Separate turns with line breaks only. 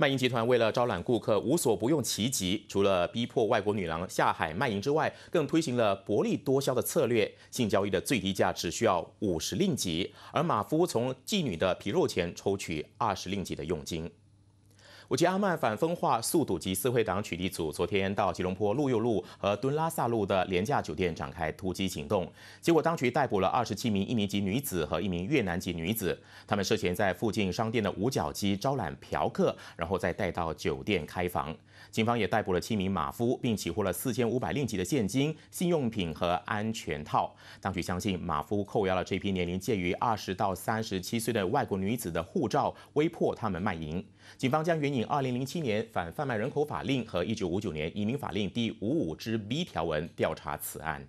卖淫集团为了招揽顾客，无所不用其极。除了逼迫外国女郎下海卖淫之外，更推行了薄利多销的策略。性交易的最低价只需要五十令吉，而马夫从妓女的皮肉钱抽取二十令吉的佣金。五吉阿曼反分化速度及四会党取缔组昨天到吉隆坡路右路和敦拉萨路的廉价酒店展开突击行动，结果当局逮捕了二十七名印尼籍女子和一名越南籍女子，他们涉嫌在附近商店的五角机招揽嫖客，然后再带到酒店开房。警方也逮捕了七名马夫，并起获了四千五百令吉的现金、信用品和安全套。当局相信马夫扣押了这批年龄介于二十到三十七岁的外国女子的护照，威迫他们卖淫。警方将原因。二零零七年反贩卖人口法令和一九五九年移民法令第五五之 B 条文调查此案。